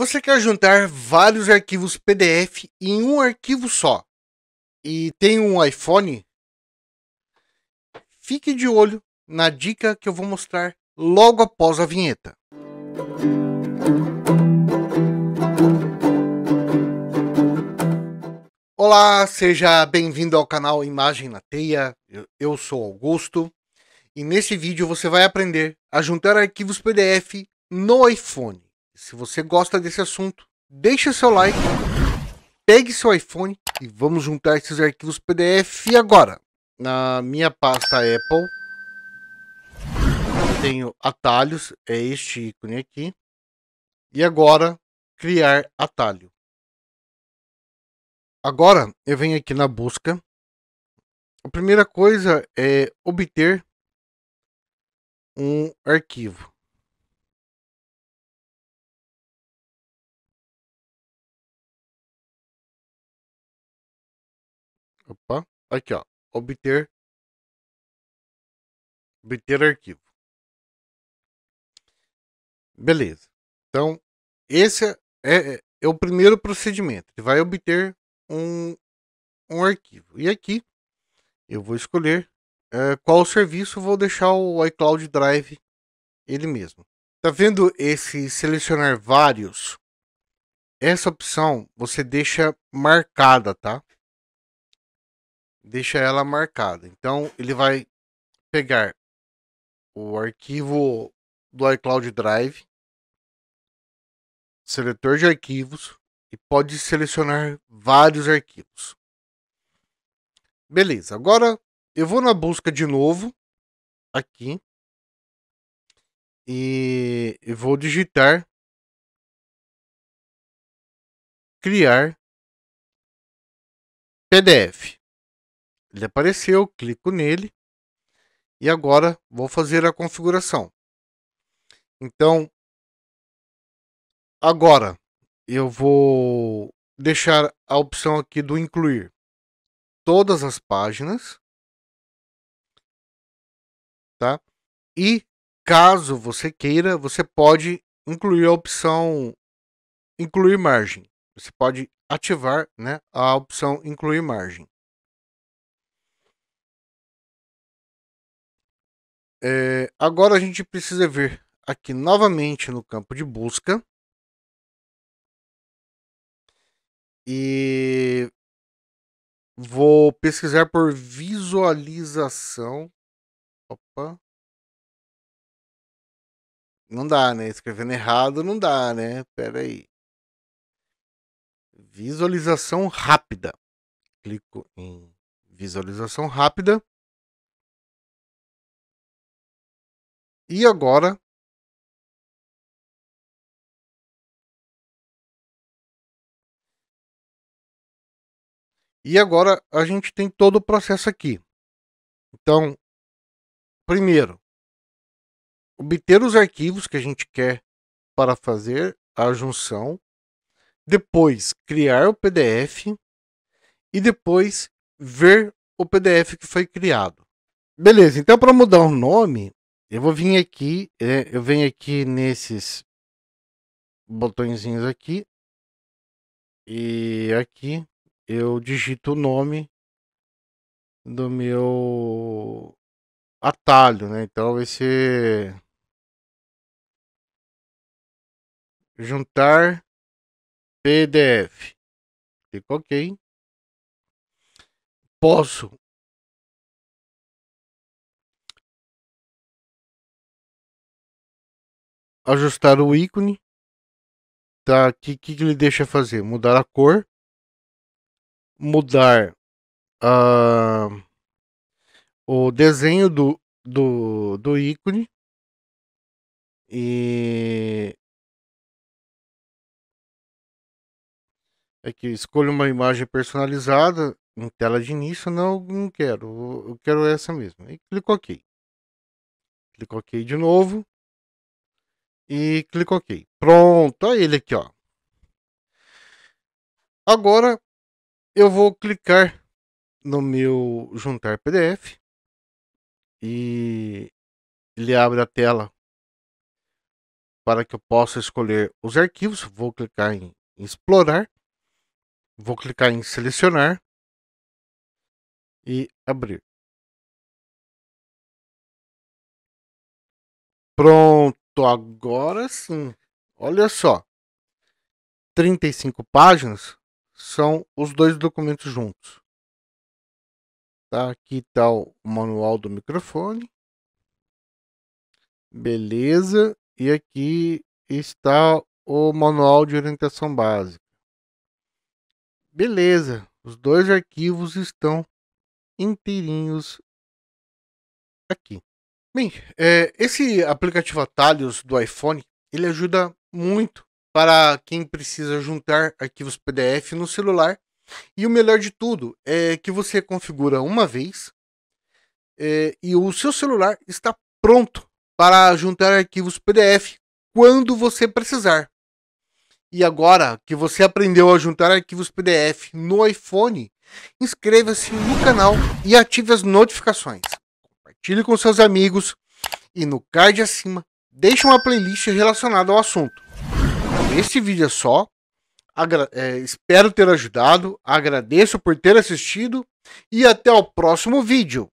Você quer juntar vários arquivos PDF em um arquivo só e tem um iPhone? Fique de olho na dica que eu vou mostrar logo após a vinheta. Olá, seja bem-vindo ao canal Imagem na Teia. Eu sou Augusto e nesse vídeo você vai aprender a juntar arquivos PDF no iPhone. Se você gosta desse assunto, deixe seu like, pegue seu iPhone e vamos juntar esses arquivos PDF agora. Na minha pasta Apple, tenho atalhos, é este ícone aqui. E agora, criar atalho. Agora, eu venho aqui na busca. A primeira coisa é obter um arquivo. Opa. Aqui, ó. Obter. Obter arquivo. Beleza. Então, esse é, é, é o primeiro procedimento. Ele vai obter um, um arquivo. E aqui eu vou escolher é, qual serviço vou deixar o iCloud Drive ele mesmo. Tá vendo esse selecionar vários? Essa opção você deixa marcada, tá? deixa ela marcada. Então ele vai pegar o arquivo do iCloud Drive, seletor de arquivos e pode selecionar vários arquivos. Beleza, agora eu vou na busca de novo aqui e vou digitar criar PDF. Ele apareceu, clico nele e agora vou fazer a configuração. Então, agora eu vou deixar a opção aqui do incluir todas as páginas, tá? E caso você queira, você pode incluir a opção incluir margem. Você pode ativar, né, a opção incluir margem. É, agora a gente precisa ver aqui novamente no campo de busca. E vou pesquisar por visualização. Opa. Não dá, né? Escrevendo errado não dá, né? Pera aí. Visualização rápida. Clico em visualização rápida. E agora E agora a gente tem todo o processo aqui. Então, primeiro, obter os arquivos que a gente quer para fazer a junção, depois criar o PDF e depois ver o PDF que foi criado. Beleza, então para mudar o nome, eu vou vir aqui, é, eu venho aqui nesses botõezinhos aqui. E aqui eu digito o nome do meu atalho, né? Então vai ser juntar PDF. Clico OK. Posso ajustar o ícone. Tá, o que, que ele deixa fazer? Mudar a cor, mudar a, ah, o desenho do, do, do ícone e é que escolho uma imagem personalizada em tela de início não não quero eu quero essa mesmo e clico ok clico ok de novo e clico OK. Pronto, olha ele aqui, ó. Agora eu vou clicar no meu juntar PDF e ele abre a tela para que eu possa escolher os arquivos. Vou clicar em explorar, vou clicar em selecionar e abrir. Pronto agora sim. Olha só. 35 páginas são os dois documentos juntos. Tá, aqui está o manual do microfone. Beleza. E aqui está o manual de orientação básica. Beleza. Os dois arquivos estão inteirinhos aqui. Bem, é, esse aplicativo Atalhos do iPhone, ele ajuda muito para quem precisa juntar arquivos PDF no celular. E o melhor de tudo é que você configura uma vez é, e o seu celular está pronto para juntar arquivos PDF quando você precisar. E agora que você aprendeu a juntar arquivos PDF no iPhone, inscreva-se no canal e ative as notificações compartilhe com seus amigos e no card acima deixe uma playlist relacionada ao assunto. Este vídeo é só. Agra é, espero ter ajudado, agradeço por ter assistido e até o próximo vídeo.